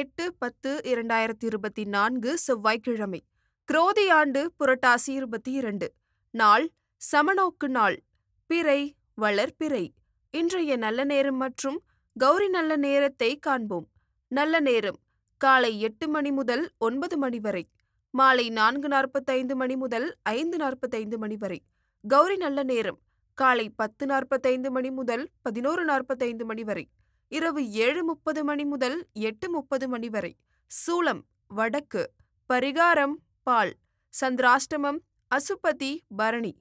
எட்டு பத்து இரண்டாயிரத்தி இருபத்தி நான்கு செவ்வாய்க்கிழமை குரோதி ஆண்டு புரட்டாசி இருபத்தி இரண்டு நாள் சமநோக்கு நாள் பிறை வளர்பிறை இன்றைய நல்ல நேரம் மற்றும் கௌரி நல்ல நேரத்தை காண்போம் நல்ல நேரம் காலை எட்டு மணி முதல் ஒன்பது மணி வரை மாலை நான்கு நாற்பத்தைந்து மணி முதல் ஐந்து நாற்பத்தைந்து மணி வரை கௌரி நல்ல நேரம் காலை பத்து நாற்பத்தைந்து மணி முதல் பதினோரு நாற்பத்தைந்து மணி வரை இரவு ஏழு முப்பது மணி முதல் எட்டு முப்பது மணி வரை சூளம் வடக்கு பரிகாரம் பால் சந்திராஷ்டமம் அசுபதி பரணி